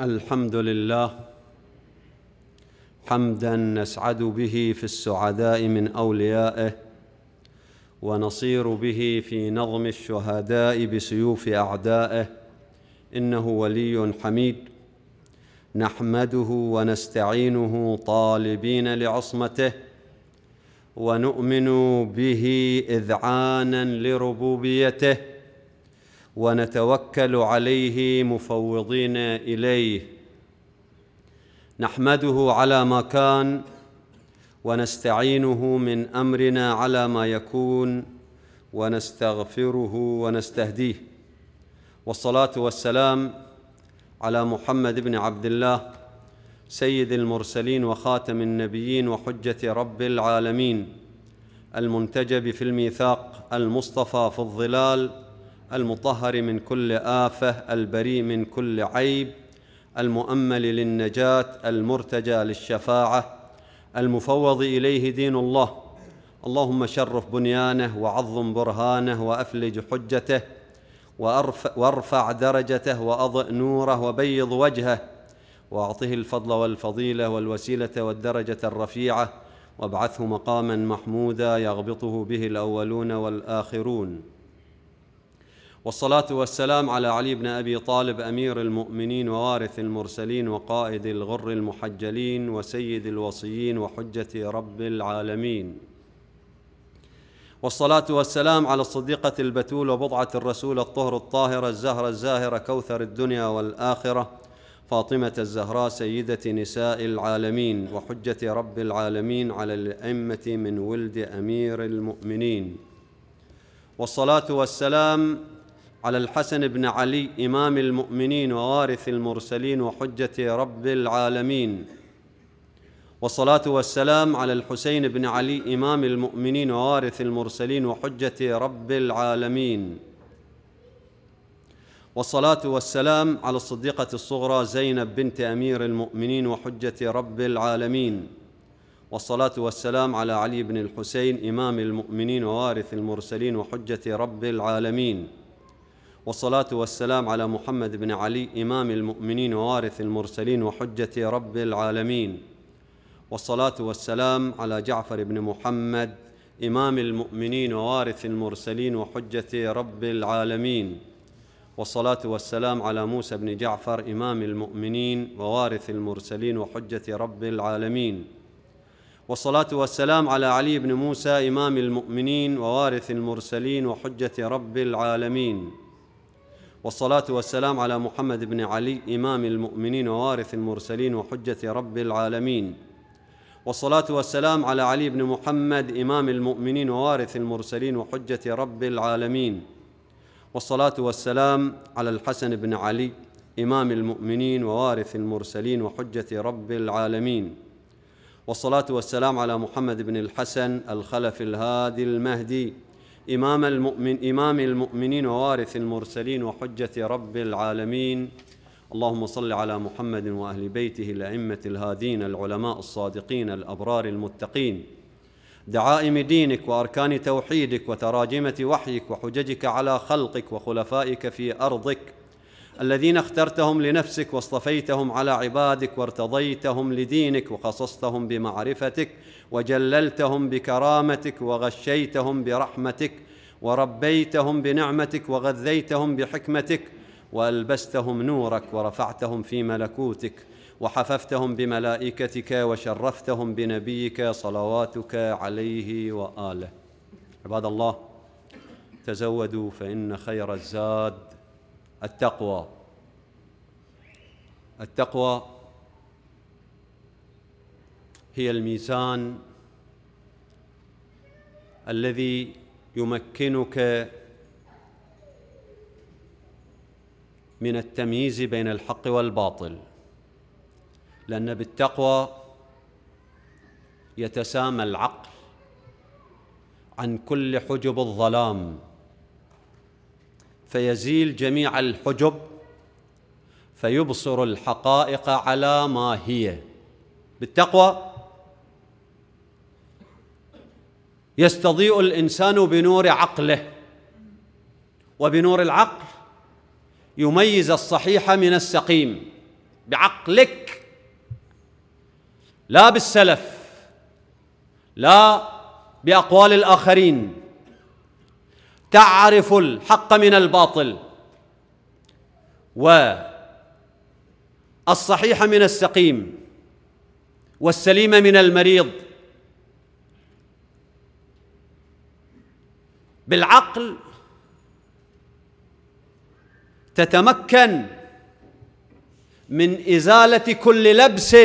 الحمد لله حمدا نسعد به في السعداء من اوليائه ونصير به في نظم الشهداء بسيوف اعدائه انه ولي حميد نحمده ونستعينه طالبين لعصمته ونؤمن به اذعانا لربوبيته ونتوكل عليه مفوضين اليه نحمده على ما كان ونستعينه من امرنا على ما يكون ونستغفره ونستهديه والصلاه والسلام على محمد بن عبد الله سيد المرسلين وخاتم النبيين وحجه رب العالمين المنتجب في الميثاق المصطفى في الظلال المطهر من كل آفة البريء من كل عيب المؤمل للنجاة المرتجى للشفاعة المفوض إليه دين الله اللهم شرف بنيانه وعظم برهانه وأفلج حجته وارفع درجته واضئ نوره وبيض وجهه واعطه الفضل والفضيله والوسيله والدرجه الرفيعه وابعثه مقاما محمودا يغبطه به الاولون والاخرون والصلاه والسلام على علي بن ابي طالب امير المؤمنين ووارث المرسلين وقائد الغر المحجلين وسيد الوصيين وحجه رب العالمين والصلاه والسلام على الصديقه البتول وبضعه الرسول الطهر الطاهره الزهره الزاهره كوثر الدنيا والاخره فاطمه الزهراء سيده نساء العالمين وحجه رب العالمين على الائمه من ولد امير المؤمنين والصلاه والسلام على الحسن بن علي امام المؤمنين ووارث المرسلين وحجه رب العالمين والصلاه والسلام على الحسين بن علي امام المؤمنين ووارث المرسلين وحجه رب العالمين والصلاه والسلام على الصديقه الصغرى زينب بنت امير المؤمنين وحجه رب العالمين والصلاه والسلام على علي بن الحسين امام المؤمنين ووارث المرسلين وحجه رب العالمين والصلاة والسلام على محمد بن علي إمام المؤمنين ووارث المرسلين وحجة رب العالمين والصلاة والسلام على جعفر بن محمد إمام المؤمنين ووارث المرسلين وحجة رب العالمين والصلاة والسلام على موسى بن جعفر إمام المؤمنين ووارث المرسلين وحجة رب العالمين والصلاة والسلام على علي بن موسى إمام المؤمنين ووارث المرسلين وحجة رب العالمين والصلاة والسلام على محمد بن علي إمام المؤمنين ووارث المرسلين وحجة رب العالمين والصلاة والسلام على علي بن محمد إمام المؤمنين ووارث المرسلين وحجة رب العالمين والصلاة والسلام على الحسن بن علي إمام المؤمنين ووارث المرسلين وحجة رب العالمين والصلاة والسلام على محمد بن الحسن الخلف الهادي المهدي إمام, المؤمن إمام المؤمنين ووارث المرسلين وحجة رب العالمين اللهم صل على محمد وأهل بيته الأئمة الهادين العلماء الصادقين الأبرار المتقين دعائم دينك وأركان توحيدك وتراجمة وحيك وحججك على خلقك وخلفائك في أرضك الذين اخترتهم لنفسك واصطفيتهم على عبادك وارتضيتهم لدينك وخصصتهم بمعرفتك وجللتهم بكرامتك وغشيتهم برحمتك وربيتهم بنعمتك وغذيتهم بحكمتك والبستهم نورك ورفعتهم في ملكوتك وحففتهم بملائكتك وشرفتهم بنبيك صلواتك عليه واله عباد الله تزودوا فان خير الزاد التقوى التقوى هي الميزان الذي يمكنك من التمييز بين الحق والباطل لان بالتقوى يتسامى العقل عن كل حجب الظلام فيزيل جميع الحجب فيبصر الحقائق على ما هي بالتقوى يستضيء الانسان بنور عقله وبنور العقل يميز الصحيح من السقيم بعقلك لا بالسلف لا باقوال الاخرين تعرف الحق من الباطل والصحيح من السقيم والسليم من المريض بالعقل تتمكن من ازاله كل لبس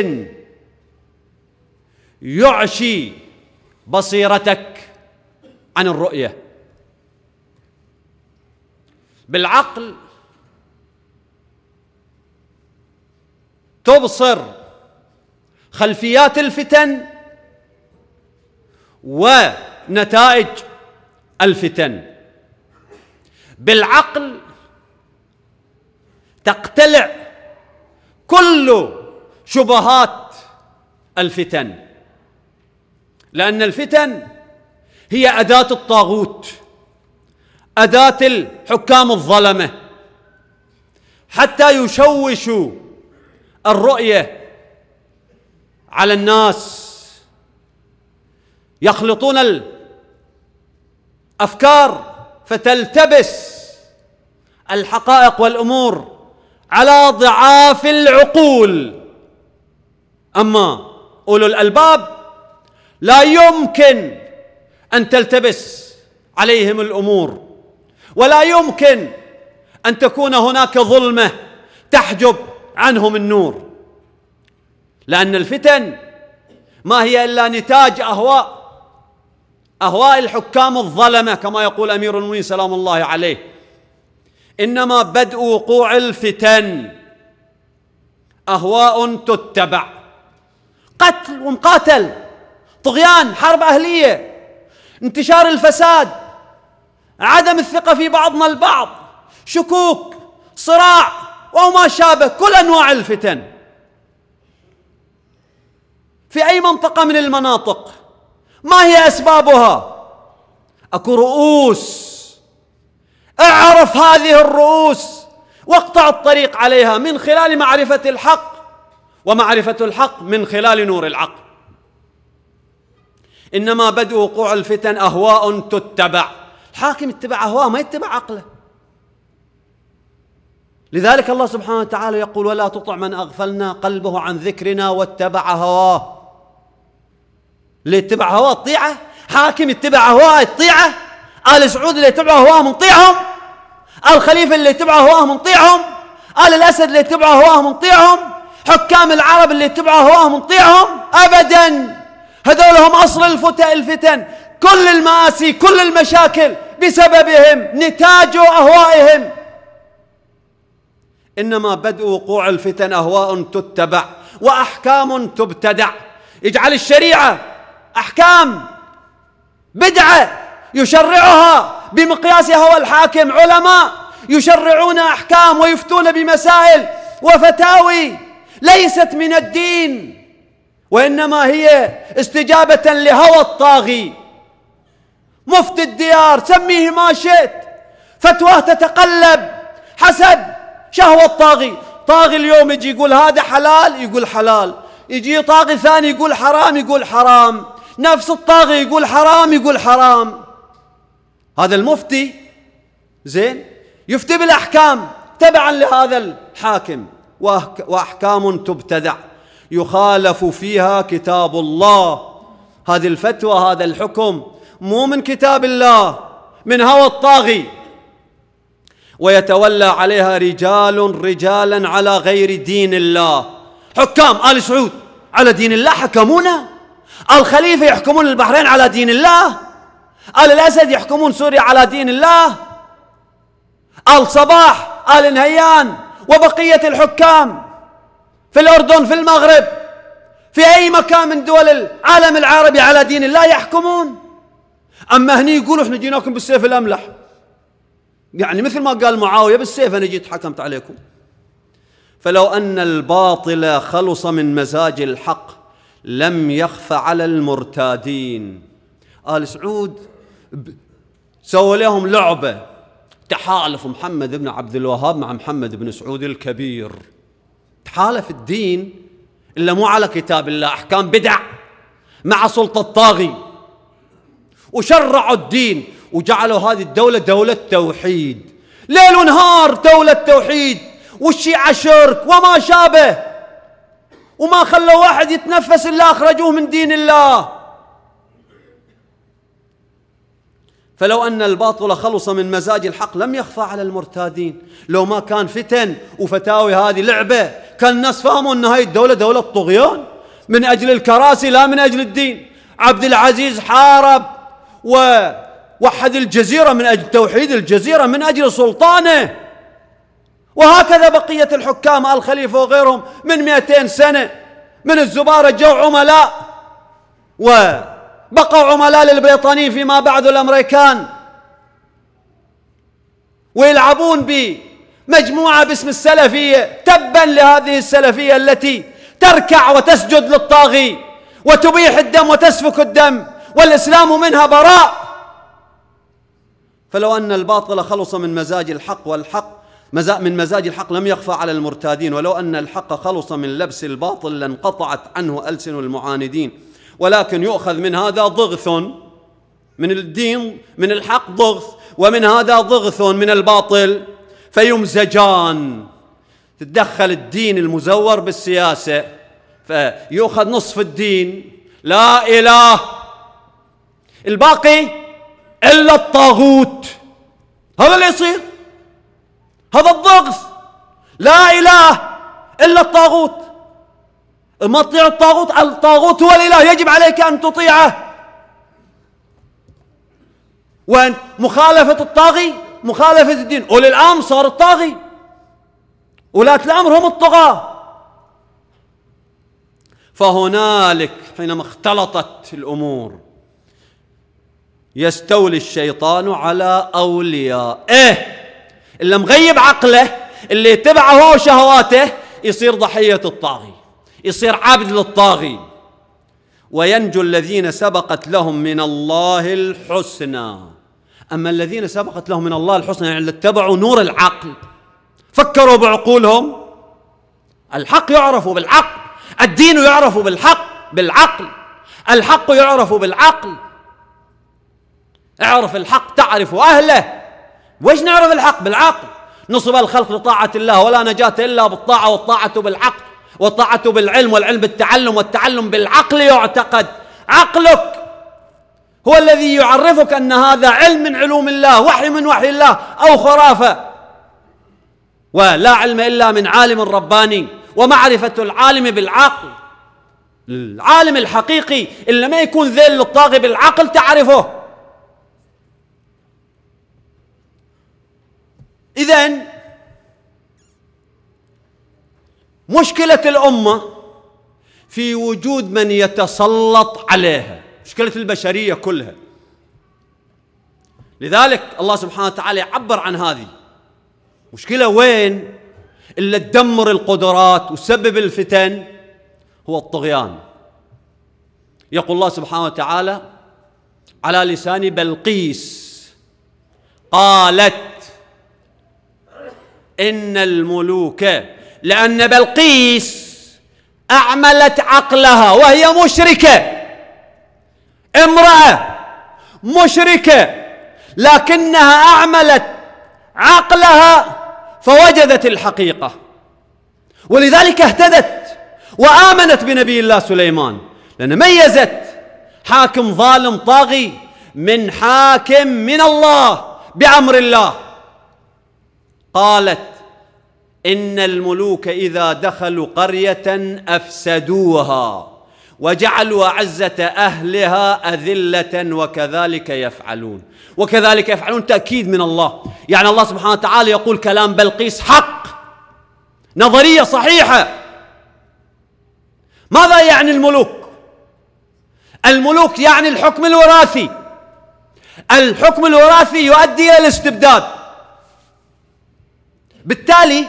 يعشي بصيرتك عن الرؤيه بالعقل تبصر خلفيات الفتن ونتائج الفتن بالعقل تقتلع كل شبهات الفتن لان الفتن هي اداه الطاغوت أداة الحكام الظلمة حتى يشوشوا الرؤية على الناس يخلطون الأفكار فتلتبس الحقائق والأمور على ضعاف العقول أما أولو الألباب لا يمكن أن تلتبس عليهم الأمور ولا يمكن ان تكون هناك ظلمه تحجب عنهم النور لان الفتن ما هي الا نتاج اهواء اهواء الحكام الظلمه كما يقول امير المؤمنين سلام الله عليه انما بدء وقوع الفتن اهواء تتبع قتل ومقاتل طغيان حرب اهليه انتشار الفساد عدم الثقة في بعضنا البعض شكوك صراع وما شابه كل أنواع الفتن في أي منطقة من المناطق ما هي أسبابها أكو رؤوس اعرف هذه الرؤوس واقطع الطريق عليها من خلال معرفة الحق ومعرفة الحق من خلال نور العقل إنما بدء وقوع الفتن أهواء تتبع الحاكم يتبع هواه ما يتبع عقله لذلك الله سبحانه وتعالى يقول ولا تطع من أغفلنا قلبه عن ذكرنا واتبع هواه اللي يتبع هواه الطيعة حاكم يتبع هواه الطيعة آل سعود اللي يتبع هواه منطيعهم الخليفة اللي يتبع هواه منطيعهم آل الأسد اللي يتبع هواه منطيعهم حكام العرب اللي يتبع هواه منطيعهم أبدا هذول هم أصل الفتن كل المآسي كل المشاكل بسببهم نتاج أهوائهم إنما بدء وقوع الفتن أهواء تتبع وأحكام تبتدع يجعل الشريعة أحكام بدعة يشرعها بمقياس هوى الحاكم علماء يشرعون أحكام ويفتون بمسائل وفتاوي ليست من الدين وإنما هي استجابة لهوى الطاغي مفتي الديار سميه ما شئت فتواه تتقلب حسب شهوة الطاغي طاغي اليوم يجي يقول هذا حلال يقول حلال يجي طاغي ثاني يقول حرام يقول حرام نفس الطاغي يقول حرام يقول حرام هذا المفتي زين يفتي بالأحكام تبعا لهذا الحاكم وأحكام تبتدع يخالف فيها كتاب الله هذه الفتوى هذا الحكم مو من كتاب الله من هوى الطاغي ويتولى عليها رجال رجالا على غير دين الله حكام آل سعود على دين الله حكمونا الخليفة يحكمون البحرين على دين الله آل الأسد يحكمون سوريا على دين الله آل صباح آل نهيان وبقية الحكام في الأردن في المغرب في أي مكان من دول العالم العربي على دين الله يحكمون أما هني يقولوا احنا جيناكم بالسيف الأملح يعني مثل ما قال معاوية بالسيف أنا جيت حكمت عليكم فلو أن الباطل خلص من مزاج الحق لم يخف على المرتادين آل سعود سوى لهم لعبة تحالف محمد بن عبد الوهاب مع محمد بن سعود الكبير تحالف الدين إلا مو على كتاب الله أحكام بدع مع سلطة طاغي وشرعوا الدين وجعلوا هذه الدولة دولة توحيد ليل ونهار دولة توحيد والشيعة شرك وما شابه وما خلوا واحد يتنفس إلا أخرجوه من دين الله فلو أن الباطل خلص من مزاج الحق لم يخفى على المرتادين لو ما كان فتن وفتاوي هذه لعبة كان الناس فهموا أن هاي الدولة دولة طغيان من أجل الكراسي لا من أجل الدين عبد العزيز حارب ووحد الجزيرة من أجل توحيد الجزيرة من أجل سلطانه وهكذا بقية الحكام آل خليفة وغيرهم من 200 سنة من الزبارة جو عملاء وبقوا عملاء للبريطانيين فيما بعد الأمريكان ويلعبون بمجموعة باسم السلفية تبا لهذه السلفية التي تركع وتسجد للطاغي وتبيح الدم وتسفك الدم والإسلام منها براء فلو أن الباطل خلص من مزاج الحق والحق من مزاج الحق لم يخفى على المرتادين ولو أن الحق خلص من لبس الباطل لانقطعت عنه ألسن المعاندين ولكن يؤخذ من هذا ضغث من الدين من الحق ضغث ومن هذا ضغث من الباطل فيمزجان تدخل الدين المزور بالسياسة فيؤخذ نصف الدين لا إله الباقي إلا الطاغوت هذا اللي يصير هذا الضغط لا إله إلا الطاغوت ما تطيع الطاغوت الطاغوت هو الإله يجب عليك أن تطيعه وأن مخالفة الطاغي مخالفة الدين أولي الأمر صار الطاغي ولاة الأمر هم الطغاة فهنالك حينما اختلطت الأمور يستولي الشيطان على أوليائه إيه؟ اللي مغيب عقله اللي يتبعه هو شهواته يصير ضحية الطاغي يصير عبد للطاغي وينجو الذين سبقت لهم من الله الحسنى أما الذين سبقت لهم من الله الحسنى يعني اللي اتبعوا نور العقل فكروا بعقولهم الحق يعرف بالعقل الدين يعرف بالحق بالعقل الحق يعرف بالعقل اعرف الحق تعرف أهله وإيش نعرف الحق بالعقل نصب الخلق لطاعة الله ولا نجاة إلا بالطاعة والطاعة بالعقل والطاعة بالعلم والعلم بالتعلم والتعلم بالعقل يعتقد عقلك هو الذي يعرفك أن هذا علم من علوم الله وحي من وحي الله أو خرافة ولا علم إلا من عالم رباني ومعرفة العالم بالعقل العالم الحقيقي اللي ما يكون ذيل للطاغي بالعقل تعرفه إذا مشكلة الأمة في وجود من يتسلط عليها مشكلة البشرية كلها لذلك الله سبحانه وتعالى يعبر عن هذه مشكلة وين اللي تدمر القدرات وسبب الفتن هو الطغيان يقول الله سبحانه وتعالى على لسان بلقيس قالت إن الملوك لأن بلقيس أعملت عقلها وهي مشركة امرأة مشركة لكنها أعملت عقلها فوجدت الحقيقة ولذلك اهتدت وآمنت بنبي الله سليمان لأن ميزت حاكم ظالم طاغي من حاكم من الله بأمر الله قالت ان الملوك اذا دخلوا قريه افسدوها وجعلوا عزه اهلها اذله وكذلك يفعلون وكذلك يفعلون تاكيد من الله يعني الله سبحانه وتعالى يقول كلام بلقيس حق نظريه صحيحه ماذا يعني الملوك الملوك يعني الحكم الوراثي الحكم الوراثي يؤدي الى الاستبداد بالتالي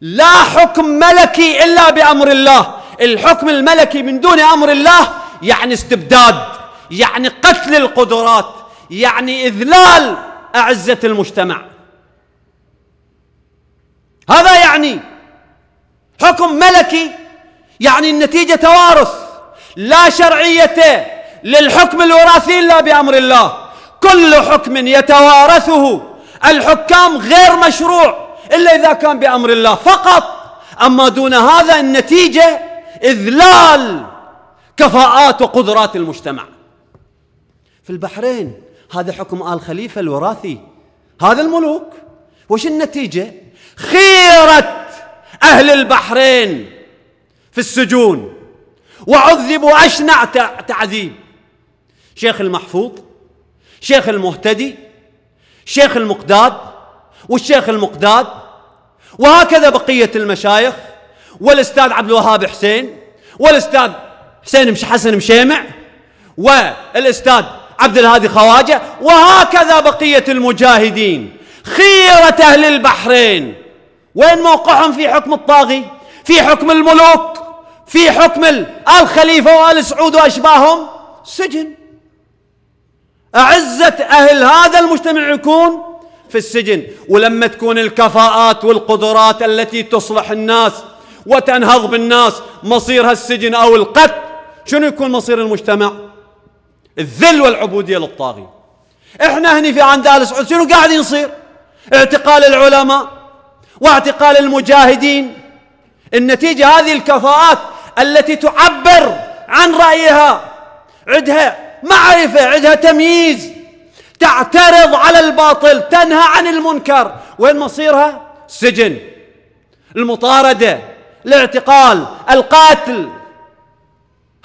لا حكم ملكي إلا بأمر الله الحكم الملكي من دون أمر الله يعني استبداد يعني قتل القدرات يعني إذلال أعزة المجتمع هذا يعني حكم ملكي يعني النتيجة توارث لا شرعية للحكم الوراثي إلا بأمر الله كل حكم يتوارثه الحكام غير مشروع إلا إذا كان بأمر الله فقط أما دون هذا النتيجة إذلال كفاءات وقدرات المجتمع في البحرين هذا حكم آل خليفة الوراثي هذا الملوك وش النتيجة خيرة أهل البحرين في السجون وعذبوا أشنع تعذيب شيخ المحفوظ شيخ المهتدي شيخ المقداد والشيخ المقداد وهكذا بقية المشايخ والأستاذ عبد الوهاب حسين والأستاذ حسين مش حسن مشيمع والأستاذ عبد الهادي خواجة وهكذا بقية المجاهدين خيرة أهل البحرين وين موقعهم في حكم الطاغي في حكم الملوك في حكم الخليفة وآل سعود وأشباههم سجن أعزة أهل هذا المجتمع يكون في السجن ولما تكون الكفاءات والقدرات التي تصلح الناس وتنهض بالناس مصيرها السجن أو القتل شنو يكون مصير المجتمع الذل والعبودية للطاغي احنا هني في عند آل سعود شنو قاعد يصير اعتقال العلماء واعتقال المجاهدين النتيجة هذه الكفاءات التي تعبر عن رأيها عدها معرفة عندها تمييز تعترض على الباطل تنهى عن المنكر وين مصيرها السجن المطاردة الاعتقال القاتل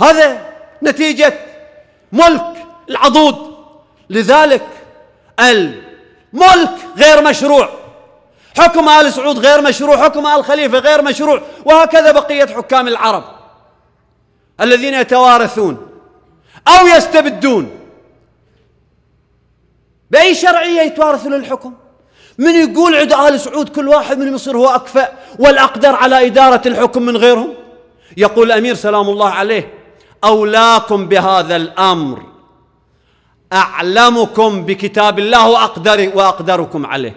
هذا نتيجة ملك العضود لذلك الملك غير مشروع حكم آل سعود غير مشروع حكم آل خليفة غير مشروع وهكذا بقية حكام العرب الذين يتوارثون أو يستبدون بأي شرعية يتوارثون الحكم من يقول عند آل سعود كل واحد من مصر هو أكفأ والأقدر على إدارة الحكم من غيرهم يقول الأمير سلام الله عليه أولاكم بهذا الأمر أعلمكم بكتاب الله وأقدر وأقدركم عليه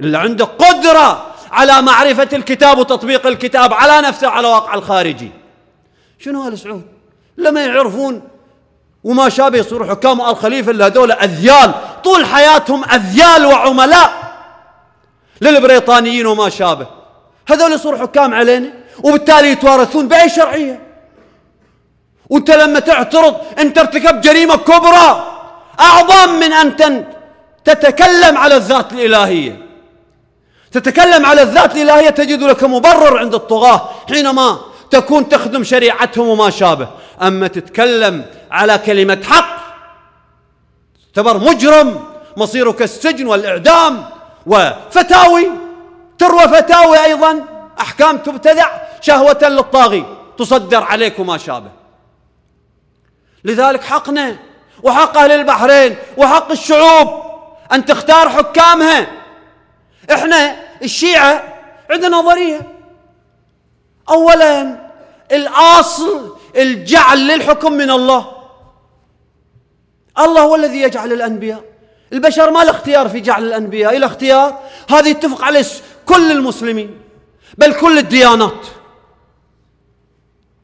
اللي عنده قدرة على معرفة الكتاب وتطبيق الكتاب على نفسه على واقع الخارجي شنو آل سعود لما يعرفون وما شابه يصير حكام آل خليفة اللي هذول أذيال طول حياتهم أذيال وعملاء للبريطانيين وما شابه هذول يصيروا حكام علينا وبالتالي يتوارثون بأي شرعية وانت لما تعترض انت ارتكبت جريمة كبرى أعظم من أن تتكلم على الذات الإلهية تتكلم على الذات الإلهية تجد لك مبرر عند الطغاة حينما تكون تخدم شريعتهم وما شابه أما تتكلم على كلمة حق تعتبر مجرم مصيرك السجن والإعدام وفتاوي تروى فتاوي أيضا أحكام تبتدع شهوة للطاغي تصدر عليك وما شابه لذلك حقنا وحق أهل البحرين وحق الشعوب أن تختار حكامها إحنا الشيعة عندنا نظرية أولا الأصل الجعل للحكم من الله الله هو الذي يجعل الأنبياء البشر ما له اختيار في جعل الأنبياء إلى اختيار هذا يتفق عليه كل المسلمين بل كل الديانات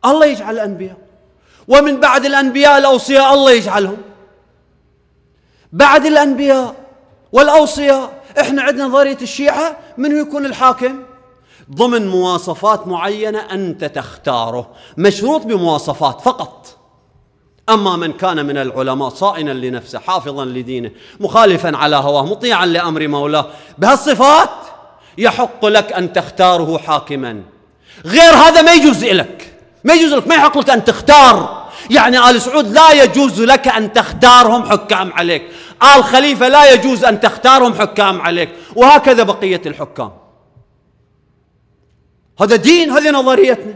الله يجعل الأنبياء ومن بعد الأنبياء الأوصياء الله يجعلهم بعد الأنبياء والأوصياء احنا عندنا نظرية الشيعة من يكون الحاكم ضمن مواصفات معينه انت تختاره مشروط بمواصفات فقط اما من كان من العلماء صائنا لنفسه حافظا لدينه مخالفا على هواه مطيعا لامر مولاه بهالصفات يحق لك ان تختاره حاكما غير هذا ما يجوز لك ما يجوز لك ما يحق لك ان تختار يعني ال سعود لا يجوز لك ان تختارهم حكام عليك ال خليفه لا يجوز ان تختارهم حكام عليك وهكذا بقيه الحكام هذا دين هذه نظريتنا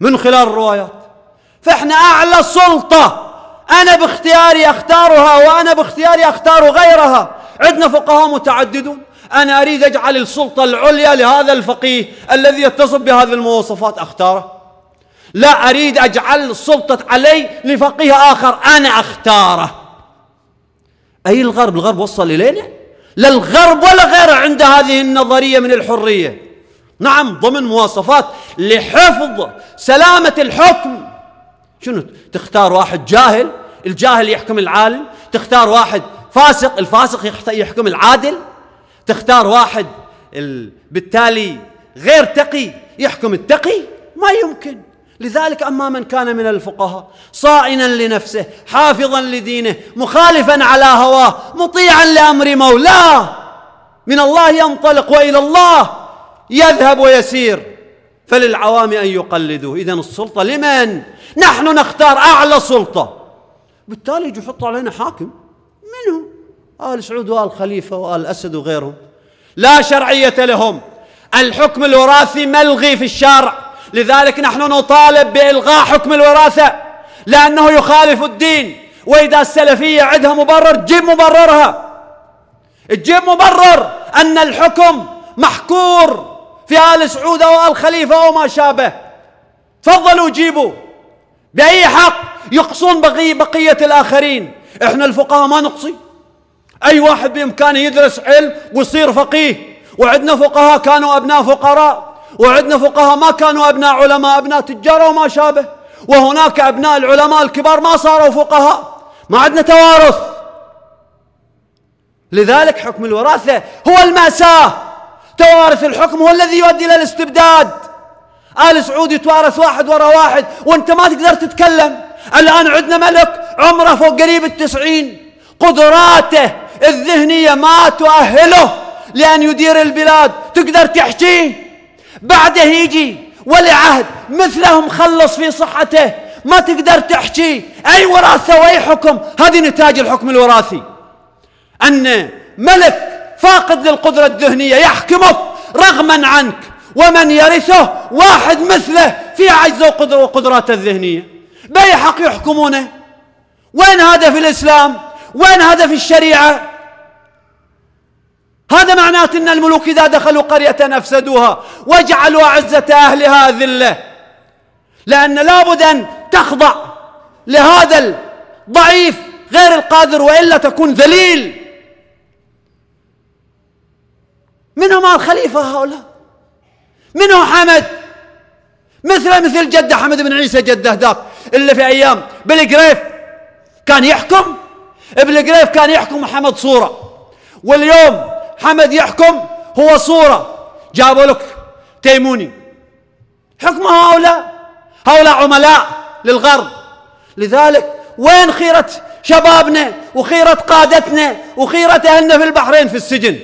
من خلال الروايات فإحنا أعلى سلطة أنا باختياري أختارها وأنا باختياري أختار غيرها عندنا فقهاء متعددون أنا أريد أجعل السلطة العليا لهذا الفقيه الذي يتصف بهذه المواصفات أختاره لا أريد أجعل سلطة علي لفقيه آخر أنا أختاره أي الغرب الغرب وصل إلينا لا الغرب ولا غيره عنده هذه النظرية من الحرية نعم ضمن مواصفات لحفظ سلامة الحكم شنو تختار واحد جاهل الجاهل يحكم العالم تختار واحد فاسق الفاسق يحكم العادل تختار واحد بالتالي غير تقي يحكم التقي ما يمكن لذلك اما من كان من الفقهاء صاعنا لنفسه حافظا لدينه مخالفا على هواه مطيعا لامر مولاه من الله ينطلق والى الله يذهب ويسير فللعوام أن يقلدوه إذا السلطة لمن؟ نحن نختار أعلى سلطة بالتالي يجوا يحطوا علينا حاكم منهم آل سعود وآل خليفة وآل أسد وغيرهم لا شرعية لهم الحكم الوراثي ملغي في الشرع لذلك نحن نطالب بإلغاء حكم الوراثة لأنه يخالف الدين وإذا السلفية عندها مبرر جيب مبررها تجيب مبرر أن الحكم محكور في آل سعود أو آل خليفة أو ما شابه تفضلوا جيبوا بأي حق يقصون بقية, بقية الآخرين إحنا الفقهاء ما نقصي أي واحد بإمكانه يدرس علم ويصير فقيه وعندنا فقهاء كانوا أبناء فقراء وعندنا فقهاء ما كانوا أبناء علماء أبناء تجار وما شابه وهناك أبناء العلماء الكبار ما صاروا فقهاء ما عندنا توارث لذلك حكم الوراثة هو المأساة توارث الحكم هو الذي يؤدي إلى الاستبداد آل سعود يتوارث واحد وراء واحد وأنت ما تقدر تتكلم الآن عندنا ملك عمره فوق قريب التسعين قدراته الذهنية ما تؤهله لأن يدير البلاد تقدر تحكي بعده يجي ولي عهد مثلهم خلص في صحته ما تقدر تحكي أي وراثة وأي حكم هذه نتاج الحكم الوراثي أن ملك فاقد للقدرة الذهنية يحكمك رغما عنك ومن يرثه واحد مثله في عجزه وقدراته الذهنية بيحق يحكمونه وين هذا في الإسلام وين هذا في الشريعة هذا معناه أن الملوك إذا دخلوا قرية أفسدوها وجعلوا عزة أهلها ذلة لأن لابد أن تخضع لهذا الضعيف غير القادر وإلا تكون ذليل من هم الخليفة هؤلاء من هو حمد مثل مثل جده حمد بن عيسى جده ذاك اللي في ايام بالقريف كان يحكم بالقريف كان يحكم حمد صوره واليوم حمد يحكم هو صوره جابوا لك تيموني حكم هؤلاء هؤلاء عملاء للغرب لذلك وين خيره شبابنا وخيره قادتنا وخيره اهلنا في البحرين في السجن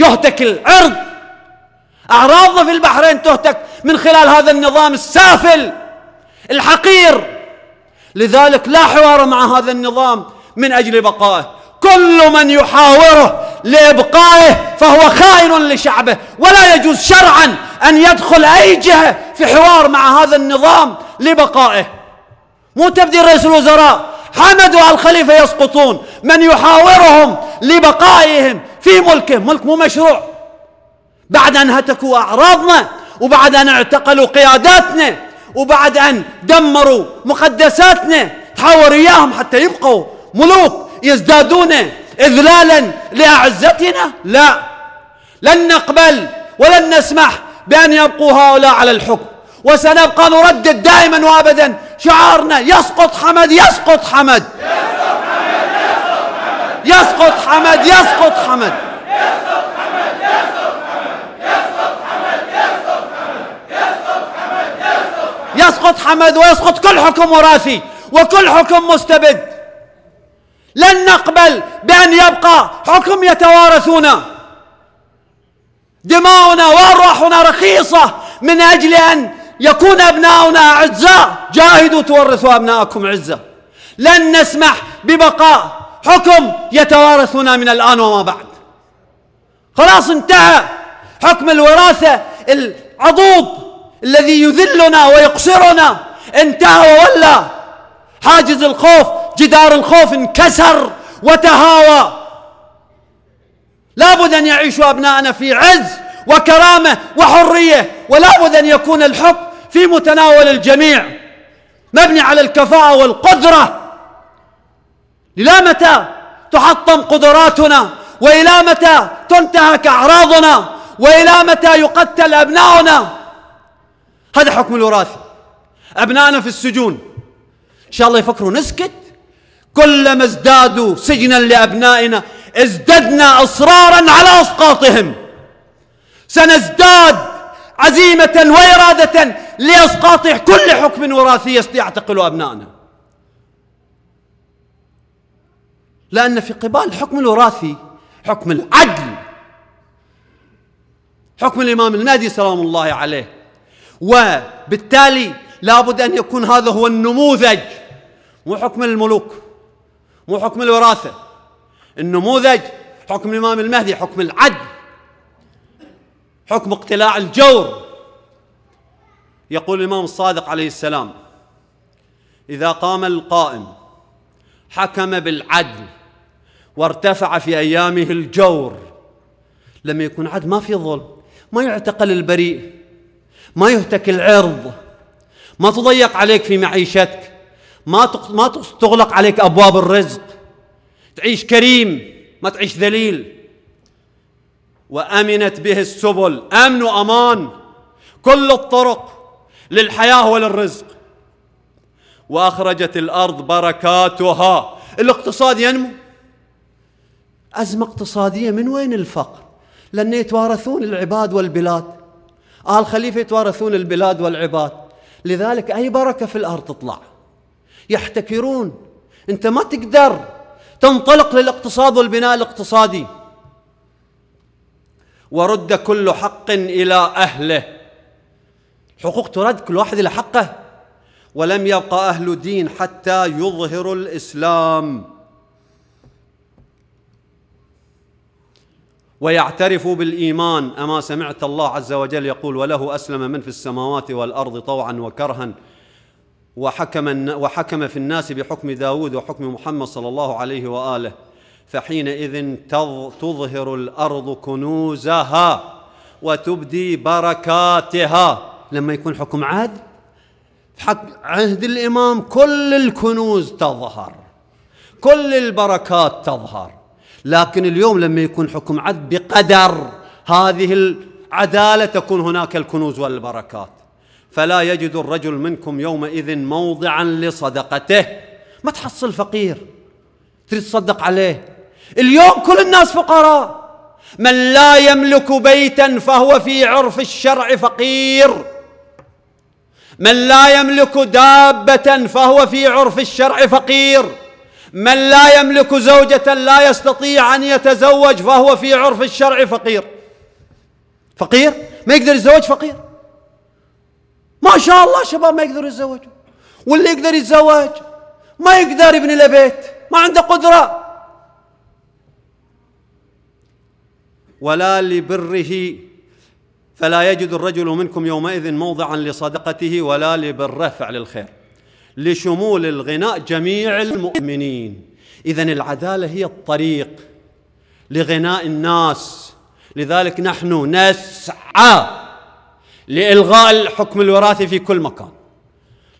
يهتك العرض أعراضنا في البحرين تهتك من خلال هذا النظام السافل الحقير لذلك لا حوار مع هذا النظام من أجل بقائه كل من يحاوره لإبقائه فهو خائن لشعبه ولا يجوز شرعا أن يدخل أي جهة في حوار مع هذا النظام لبقائه مو تبديل رئيس الوزراء حمد والخليفة يسقطون من يحاورهم لبقائهم في ملكه ملك مو مشروع بعد أن هتكوا أعراضنا وبعد أن اعتقلوا قياداتنا وبعد أن دمروا مقدساتنا تحاور إياهم حتى يبقوا ملوك يزدادون إذلالا لأعزتنا لا لن نقبل ولن نسمح بأن يبقوا هؤلاء على الحكم وسنبقى نردد دائما وابدا شعارنا يسقط حمد يسقط حمد يسقط حمد يسقط حمد يسقط حمد يسقط حمد يسقط حمد يسقط حمد يسقط حمد يسقط حمد ويسقط كل حكم وراثي وكل حكم مستبد لن نقبل بأن يبقى حكم يتوارثون دماؤنا وأرواحنا رخيصة من أجل أن يكون أبناؤنا أعزاء جاهدوا تورثوا أبناءكم عزة لن نسمح ببقاء حكم يتوارثنا من الآن وما بعد خلاص انتهى حكم الوراثة العضوض الذي يذلنا ويقصرنا انتهى وولى حاجز الخوف جدار الخوف انكسر وتهاوى لابد أن يعيش أبناءنا في عز وكرامة وحرية ولابد أن يكون الحب في متناول الجميع مبني على الكفاءة والقدرة إلى متى تحطم قدراتنا وإلى متى تنتهك أعراضنا وإلى متى يقتل أبناؤنا هذا حكم الوراثي أبنائنا في السجون إن شاء الله يفكروا نسكت كلما ازدادوا سجنا لأبنائنا ازددنا إصرارا على إسقاطهم سنزداد عزيمة وإرادة لإسقاط كل حكم وراثي يعتقل أبنائنا لأن في قبال الحكم الوراثي حكم العدل حكم الإمام المهدي سلام الله عليه وبالتالي لابد أن يكون هذا هو النموذج مو حكم الملوك مو حكم الوراثة النموذج حكم الإمام المهدي حكم العدل حكم اقتلاع الجور يقول الإمام الصادق عليه السلام إذا قام القائم حكم بالعدل وارتفع في ايامه الجور لما يكون عد ما في ظلم ما يعتقل البريء ما يهتك العرض ما تضيق عليك في معيشتك ما ما تغلق عليك ابواب الرزق تعيش كريم ما تعيش ذليل وامنت به السبل امن وامان كل الطرق للحياه وللرزق واخرجت الارض بركاتها الاقتصاد ينمو أزمة اقتصادية من وين الفقر لأن يتوارثون العباد والبلاد آل خليفة يتوارثون البلاد والعباد لذلك أي بركة في الأرض تطلع يحتكرون أنت ما تقدر تنطلق للاقتصاد والبناء الاقتصادي ورد كل حق إلى أهله حقوق ترد كل واحد إلى حقه ولم يبقى أهل دين حتى يظهروا الإسلام ويعترف بالايمان اما سمعت الله عز وجل يقول وله اسلم من في السماوات والارض طوعا وكرها وحكم وحكم في الناس بحكم داود وحكم محمد صلى الله عليه واله فحينئذ تظهر الارض كنوزها وتبدي بركاتها لما يكون حكم عهد حق عهد الامام كل الكنوز تظهر كل البركات تظهر لكن اليوم لما يكون حكم عدل بقدر هذه العدالة تكون هناك الكنوز والبركات فلا يجد الرجل منكم يومئذ موضعا لصدقته ما تحصل فقير تريد تصدق عليه اليوم كل الناس فقراء من لا يملك بيتا فهو في عرف الشرع فقير من لا يملك دابة فهو في عرف الشرع فقير من لا يملك زوجة لا يستطيع أن يتزوج فهو في عرف الشرع فقير فقير ما يقدر يتزوج فقير ما شاء الله شباب ما يقدر يتزوجوا واللي يقدر يتزوج ما يقدر يبني له بيت ما عنده قدرة ولا لبره فلا يجد الرجل منكم يومئذ موضعا لصدقته ولا لبره فعل الخير لشمول الغناء جميع المؤمنين اذا العداله هي الطريق لغناء الناس لذلك نحن نسعى لالغاء الحكم الوراثي في كل مكان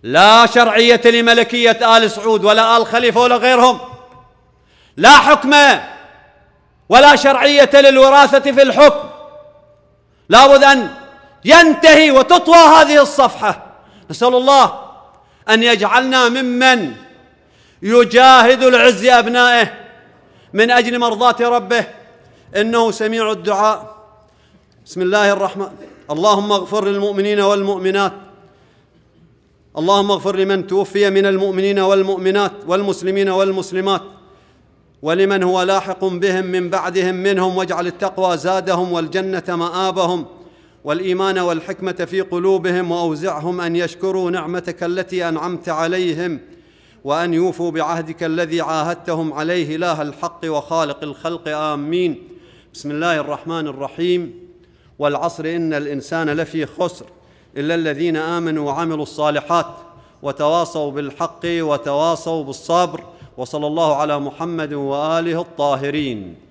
لا شرعيه لملكيه ال سعود ولا ال خليفه ولا غيرهم لا حكم ولا شرعيه للوراثه في الحكم لابد ان ينتهي وتطوى هذه الصفحه نسال الله أن يجعلنا ممن يجاهد العز أبنائه من أجل مرضاة ربه إنه سميع الدعاء بسم الله الرحمن اللهم اغفر للمؤمنين والمؤمنات اللهم اغفر لمن توفي من المؤمنين والمؤمنات والمسلمين والمسلمات ولمن هو لاحق بهم من بعدهم منهم واجعل التقوى زادهم والجنة مآبهم والايمان والحكمه في قلوبهم واوزعهم ان يشكروا نعمتك التي انعمت عليهم وان يوفوا بعهدك الذي عاهدتهم عليه اله الحق وخالق الخلق امين بسم الله الرحمن الرحيم والعصر ان الانسان لفي خسر الا الذين امنوا وعملوا الصالحات وتواصوا بالحق وتواصوا بالصبر وصلى الله على محمد واله الطاهرين